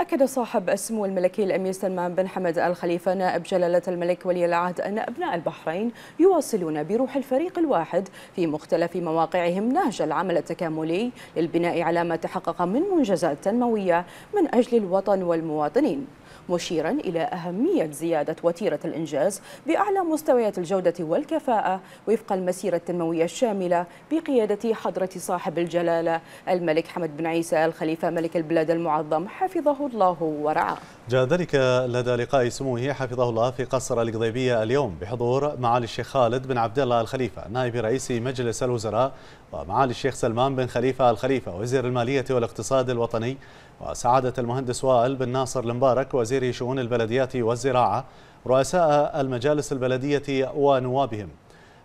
أكد صاحب السمو الملكي الأمير سلمان بن حمد الخليفة نائب جلالة الملك ولي العهد أن أبناء البحرين يواصلون بروح الفريق الواحد في مختلف مواقعهم نهج العمل التكاملي للبناء على ما تحقق من منجزات تنموية من أجل الوطن والمواطنين مشيرا إلى أهمية زيادة وتيرة الإنجاز بأعلى مستويات الجودة والكفاءة وفق المسيرة التنموية الشاملة بقيادة حضرة صاحب الجلالة الملك حمد بن عيسى الخليفة ملك البلاد المعظم حفظه الله ورعاه جاء ذلك لدى لقاء سموه حفظه الله في قصر القضيبية اليوم بحضور معالي الشيخ خالد بن عبد الله الخليفة نائب رئيس مجلس الوزراء ومعالي الشيخ سلمان بن خليفة الخليفة وزير المالية والاقتصاد الوطني وسعادة المهندس وائل بن ناصر المبارك وزير شؤون البلديات والزراعة رؤساء المجالس البلدية ونوابهم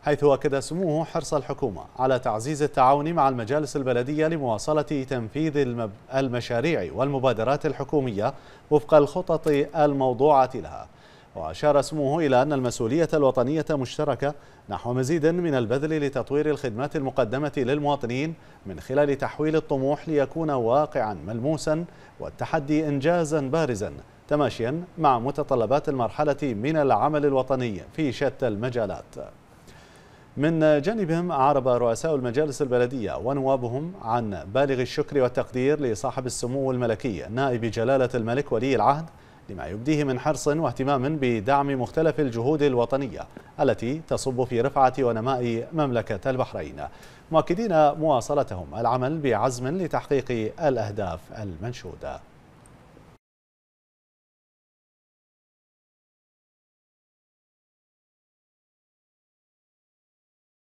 حيث أكد سموه حرص الحكومة على تعزيز التعاون مع المجالس البلدية لمواصلة تنفيذ المشاريع والمبادرات الحكومية وفق الخطط الموضوعة لها وأشار سموه إلى أن المسؤولية الوطنية مشتركة نحو مزيد من البذل لتطوير الخدمات المقدمة للمواطنين من خلال تحويل الطموح ليكون واقعا ملموسا والتحدي إنجازا بارزا تماشيا مع متطلبات المرحلة من العمل الوطني في شتى المجالات من جانبهم عرب رؤساء المجالس البلدية ونوابهم عن بالغ الشكر والتقدير لصاحب السمو الملكي نائب جلالة الملك ولي العهد لما يبديه من حرص واهتمام بدعم مختلف الجهود الوطنية التي تصب في رفعة ونماء مملكة البحرين مؤكدين مواصلتهم العمل بعزم لتحقيق الأهداف المنشودة